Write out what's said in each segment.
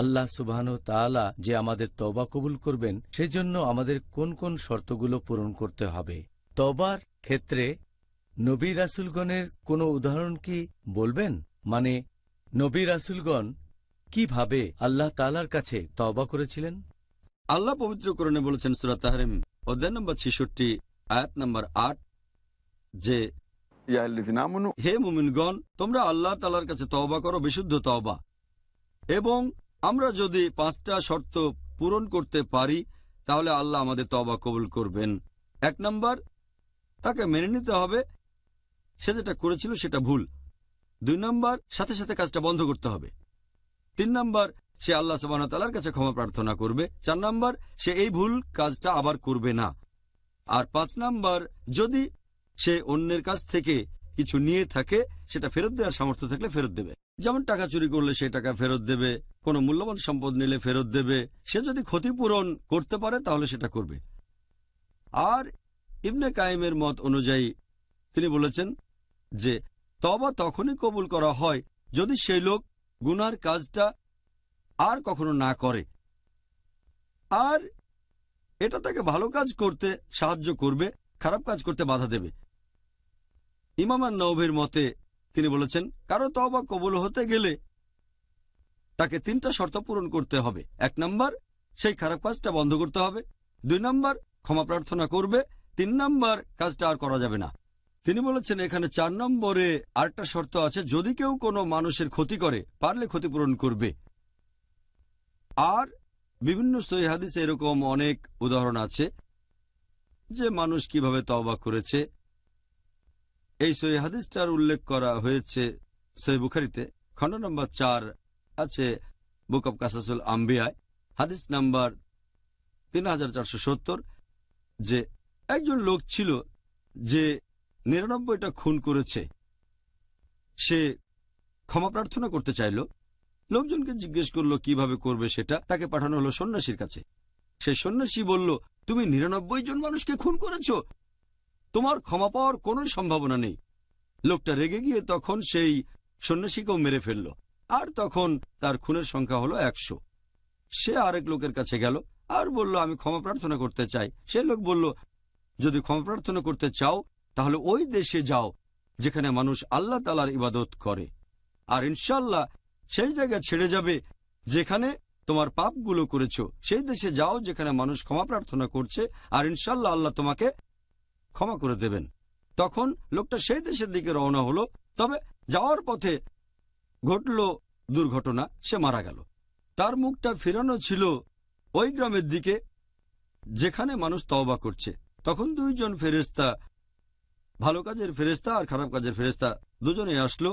আল্লাহ সুবাহ তালা যে আমাদের তবা কবুল করবেন সেজন্য আমাদের কোন কোন শর্তগুলো পূরণ করতে হবে তবার ক্ষেত্রে নবী রাসুলগণের কোনো উদাহরণ কি বলবেন মানে নবী রাসুলগণ কিভাবে আল্লাহ তালার কাছে তবা করেছিলেন আল্লাহ পবিত্রকরণে বলেছেন সুরাত তাহারিম অধ্যায় নম্বর ছেষট্টি আয়াত নম্বর আট যে হে মুমিনগণ তোমরা আল্লাহ তালার কাছে তওবা করো বিশুদ্ধ তওবা এবং আমরা যদি পাঁচটা শর্ত পূরণ করতে পারি তাহলে আল্লাহ আমাদের তবা কবুল করবেন এক নম্বর তাকে মেনে নিতে হবে সে যেটা করেছিল সেটা ভুল দুই নম্বর সাথে সাথে কাজটা বন্ধ করতে হবে তিন নম্বর সে আল্লাহ তালার কাছে ক্ষমা প্রার্থনা করবে চার নম্বর সে এই ভুল কাজটা আবার করবে না আর পাঁচ নম্বর যদি সে অন্যের কাছ থেকে কিছু নিয়ে থাকে সেটা ফেরত দেওয়ার সামর্থ্য থাকলে ফেরত দেবে যেমন টাকা চুরি করলে সে টাকা ফেরত দেবে কোনো মূল্যবান সম্পদ নিলে ফেরত দেবে সে যদি ক্ষতিপূরণ করতে পারে তাহলে সেটা করবে আর ইবনে কায়েমের মত অনুযায়ী তিনি বলেছেন যে তবা তখনই কবুল করা হয় যদি সেই লোক গুনার কাজটা আর কখনো না করে আর এটা তাকে ভালো কাজ করতে সাহায্য করবে খারাপ কাজ করতে বাধা দেবে ইমামান নওভের মতে তিনি বলেছেন কারো তবা কবল হতে গেলে তাকে তিনটা শর্ত পূরণ করতে হবে এক নম্বর সেই খারাপ কাজটা বন্ধ করতে হবে দুই নম্বর ক্ষমা প্রার্থনা করবে তিন নম্বর কাজটা আর করা যাবে না তিনি বলেছেন এখানে চার নম্বরে আরেকটা শর্ত আছে যদি কেউ কোনো মানুষের ক্ষতি করে পারলে ক্ষতিপূরণ করবে আর বিভিন্ন সৈহাদিসে এরকম অনেক উদাহরণ আছে যে মানুষ কিভাবে তওবা করেছে এই সই হাদিসটার উল্লেখ করা হয়েছে সই বুখারিতে খণ্ড নম্বর চার আছে বুক অব কাসাসুল আম্বিয়ায় হাদিস নাম্বার তিন যে একজন লোক ছিল যে নিরানব্বইটা খুন করেছে সে ক্ষমা প্রার্থনা করতে চাইল লোকজনকে জিজ্ঞেস করলো কিভাবে করবে সেটা তাকে পাঠানো হলো সন্ন্যাসীর কাছে সেই সন্ন্যাসী বলল তুমি নিরানব্বই জন মানুষকে খুন করেছো তোমার ক্ষমা পাওয়ার কোনো সম্ভাবনা নেই লোকটা রেগে গিয়ে তখন সেই সন্ন্যাসীকেও মেরে ফেলল আর তখন তার খুনের সংখ্যা হলো একশো সে আরেক লোকের কাছে গেল আর বলল আমি ক্ষমা প্রার্থনা করতে চাই সে লোক বলল যদি ক্ষমা প্রার্থনা করতে চাও তাহলে ওই দেশে যাও যেখানে মানুষ আল্লাহ তালার ইবাদত করে আর ইনশাল্লাহ সেই জায়গা ছেড়ে যাবে যেখানে তোমার পাপগুলো করেছ সেই দেশে যাও যেখানে মানুষ ক্ষমা প্রার্থনা করছে আর ইনশাল্লাহ আল্লাহ তোমাকে ক্ষমা করে দেবেন তখন লোকটা সেই দেশের দিকে রওনা হলো তবে যাওয়ার পথে ঘটল দুর্ঘটনা সে মারা গেল তার মুখটা ফেরানো ছিল ওই গ্রামের দিকে যেখানে মানুষ তওবা করছে তখন দুইজন ফেরেস্তা ভালো কাজের ফেরেস্তা আর খারাপ কাজের ফেরেস্তা দুজনে আসলো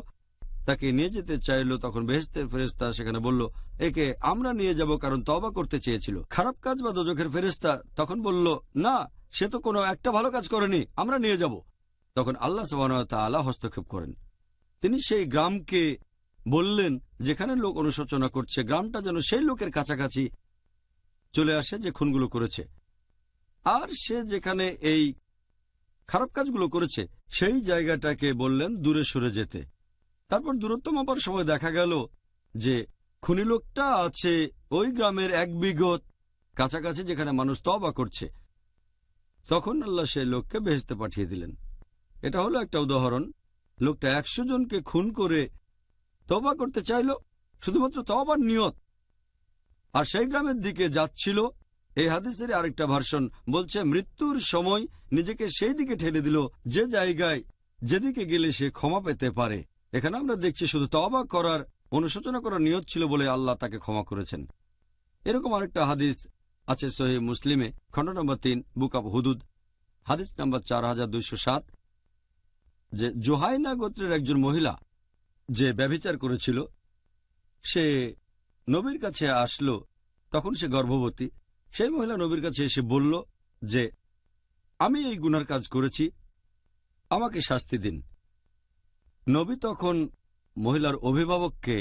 তাকে নিয়ে যেতে চাইলো তখন বেহেস্তের ফেরেস্তা সেখানে বলল একে আমরা নিয়ে যাব কারণ তবা করতে চেয়েছিল খারাপ কাজ বা দোজখের ফেরেস্তা তখন বলল না সে তো কোনো একটা ভালো কাজ করেনি আমরা নিয়ে যাব তখন আল্লাহ সুবাহ হস্তক্ষেপ করেন তিনি সেই গ্রামকে বললেন যেখানে লোক অনুশোচনা করছে গ্রামটা যেন সেই লোকের কাছাকাছি চলে আসে যে খুনগুলো করেছে আর সে যেখানে এই খারাপ কাজগুলো করেছে সেই জায়গাটাকে বললেন দূরে সরে যেতে তারপর দূরত্ব মাপার সময় দেখা গেল যে খুনি লোকটা আছে ওই গ্রামের এক বিঘত কাছাকাছি যেখানে মানুষ তবা করছে তখন আল্লাহ সেই লোককে বেহেস্তে পাঠিয়ে দিলেন এটা হলো একটা উদাহরণ লোকটা একশো জনকে খুন করে তবা করতে চাইল শুধুমাত্র তবার নিয়ত আর সেই গ্রামের দিকে যাচ্ছিল এই হাদিসের আরেকটা ভার্সন বলছে মৃত্যুর সময় নিজেকে সেই দিকে ঠেলে দিল যে জায়গায় যেদিকে গেলে সে ক্ষমা পেতে পারে এখানে আমরা দেখছি শুধু তবা করার অনুশোচনা করার নিয়ত ছিল বলে আল্লাহ তাকে ক্ষমা করেছেন এরকম আরেকটা হাদিস আছে সোহে মুসলিমে খণ্ড নম্বর তিন বুক অব হুদুদ হাদিস নম্বর চার হাজার দুইশো সাত যে জোহাইনা গোত্রের একজন মহিলা যে ব্যভিচার করেছিল সে নবীর কাছে আসলো তখন সে গর্ভবতী সেই মহিলা নবীর কাছে এসে বলল যে আমি এই গুনার কাজ করেছি আমাকে শাস্তি দিন নবী তখন মহিলার অভিভাবককে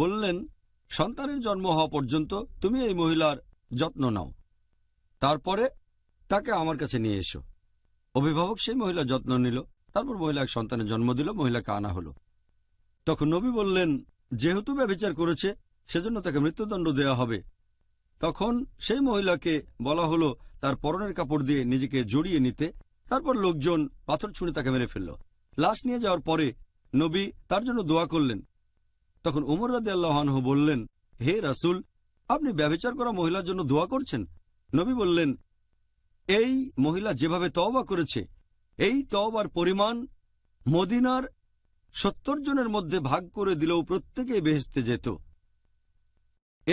বললেন সন্তানের জন্ম হওয়া পর্যন্ত তুমি এই মহিলার যত্ন নাও তারপরে তাকে আমার কাছে নিয়ে এসো অভিভাবক সেই মহিলা যত্ন নিল তারপর মহিলা এক সন্তানের জন্ম দিল মহিলাকে আনা হলো তখন নবী বললেন যেহেতু ব্যবচার করেছে সেজন্য তাকে মৃত্যুদণ্ড দেয়া হবে তখন সেই মহিলাকে বলা হলো তার পরনের কাপড় দিয়ে নিজেকে জড়িয়ে নিতে তারপর লোকজন পাথর ছুঁড়ে তাকে মেরে ফেলল লাশ নিয়ে যাওয়ার পরে নবী তার জন্য দোয়া করলেন তখন উমর রাজি আল্লাহানহ বললেন হে রাসুল আপনি ব্যবচার করা মহিলার জন্য দোয়া করছেন নবী বললেন এই মহিলা যেভাবে তওবা করেছে এই তওবার পরিমাণ মদিনার সত্তর জনের মধ্যে ভাগ করে দিলেও প্রত্যেকে বেহেস্তে যেত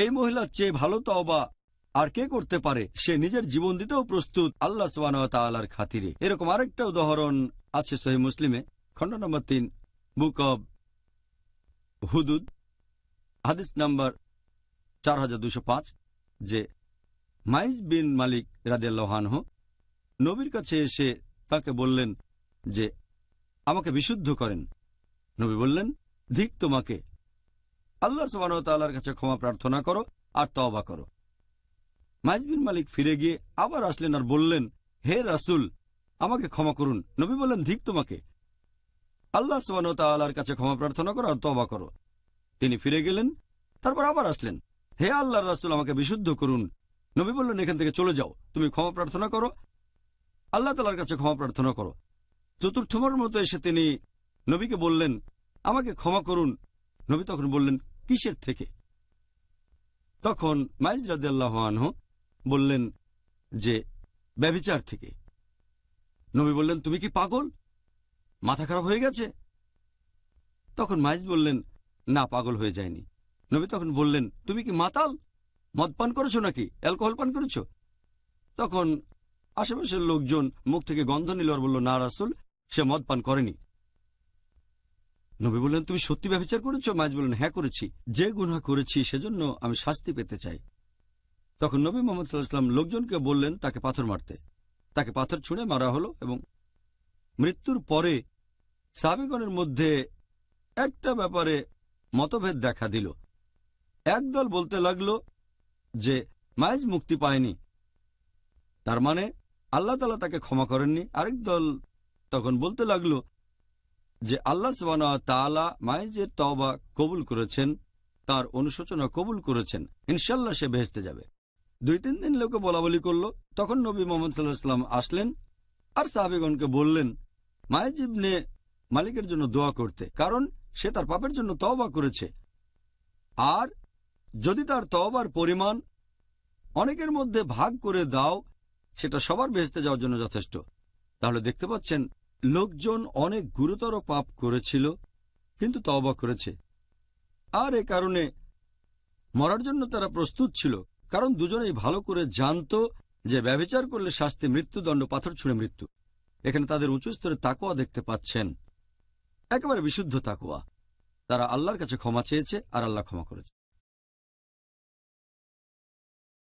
এই মহিলার চেয়ে ভালো তওবা আর কে করতে পারে সে নিজের জীবন দিতেও প্রস্তুত আল্লাহ সোবানর খাতিরে এরকম আরেকটা উদাহরণ আছে সহি মুসলিমে খণ্ড নম্বর তিন বুক অব হুদুদ হাদিস নাম্বার চার হাজার দুশো পাঁচ যে মাইজ বিন মালিক হো নবীর কাছে এসে তাকে বললেন যে আমাকে বিশুদ্ধ করেন নবী বললেন ধিক তোমাকে আল্লাহ সুবাহতাল্লার কাছে ক্ষমা প্রার্থনা করো আর তবা করো মাইজ বিন মালিক ফিরে গিয়ে আবার আসলেন আর বললেন হে রাসুল আমাকে ক্ষমা করুন নবী বললেন ধিক তোমাকে আল্লাহ সুবাহতাল্লার কাছে ক্ষমা প্রার্থনা করো আর তবা করো তিনি ফিরে গেলেন তারপর আবার আসলেন হে আল্লাহ রাসুল আমাকে বিশুদ্ধ করুন নবী বললেন এখান থেকে চলে যাও তুমি ক্ষমা প্রার্থনা করো আল্লাহ তালার কাছে ক্ষমা প্রার্থনা করো চতুর্থবার মতো এসে তিনি নবীকে বললেন আমাকে ক্ষমা করুন নবী তখন বললেন কিসের থেকে তখন মাইজ রাদিয়াল্লাহ বললেন যে ব্যবিচার থেকে নবী বললেন তুমি কি পাগল মাথা খারাপ হয়ে গেছে তখন মাইজ বললেন না পাগল হয়ে যায়নি নবী তখন বললেন তুমি কি মাতাল মদ পান করেছো নাকি অ্যালকোহল পান করেছো তখন আশেপাশের লোকজন মুখ থেকে গন্ধ নিল আর বলল না রাসুল সে মদ পান করেনি নবী বললেন তুমি সত্যি ব্যবচার করেছো মাইজ বললেন হ্যাঁ করেছি যে গুনা করেছি সেজন্য আমি শাস্তি পেতে চাই তখন নবী মোহাম্মদ সাল্লাহাম লোকজনকে বললেন তাকে পাথর মারতে তাকে পাথর ছুঁড়ে মারা হলো এবং মৃত্যুর পরে সাবেগণের মধ্যে একটা ব্যাপারে মতভেদ দেখা দিল একদল বলতে লাগল যে মায়েজ মুক্তি পায়নি তার মানে আল্লাহ তালা তাকে ক্ষমা করেননি আরেক দল তখন বলতে লাগল যে আল্লাহ সবান তালা তবা কবুল করেছেন তার অনুশোচনা কবুল করেছেন ইনশাল্লাহ সে ভেসতে যাবে দুই তিন দিন লোকে বলা বলি করল তখন নবী মোহাম্মদ সাল্লাহ সাল্লাম আসলেন আর সাহাবিগণকে বললেন মায়েজ ইবনে মালিকের জন্য দোয়া করতে কারণ সে তার পাপের জন্য তওবা করেছে আর যদি তার তবার পরিমাণ অনেকের মধ্যে ভাগ করে দাও সেটা সবার বেঁচতে যাওয়ার জন্য যথেষ্ট তাহলে দেখতে পাচ্ছেন লোকজন অনেক গুরুতর পাপ করেছিল কিন্তু তবা করেছে আর এ কারণে মরার জন্য তারা প্রস্তুত ছিল কারণ দুজনেই ভালো করে জানত যে ব্যবচার করলে শাস্তি মৃত্যুদণ্ড পাথর ছুঁড়ে মৃত্যু এখানে তাদের উঁচু স্তরে তাকোয়া দেখতে পাচ্ছেন একেবারে বিশুদ্ধ তাকোয়া তারা আল্লাহর কাছে ক্ষমা চেয়েছে আর আল্লাহ ক্ষমা করেছে